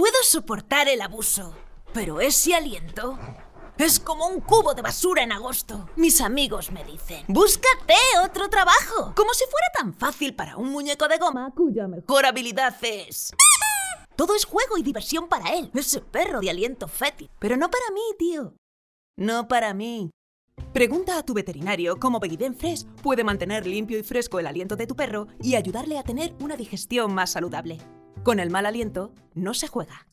Puedo soportar el abuso, pero ese aliento es como un cubo de basura en agosto. Mis amigos me dicen, búscate otro trabajo. Como si fuera tan fácil para un muñeco de goma cuya mejor habilidad es... Todo es juego y diversión para él. Ese perro de aliento fétido. Pero no para mí, tío. No para mí. Pregunta a tu veterinario cómo Begiden Fresh puede mantener limpio y fresco el aliento de tu perro y ayudarle a tener una digestión más saludable. Con el mal aliento no se juega.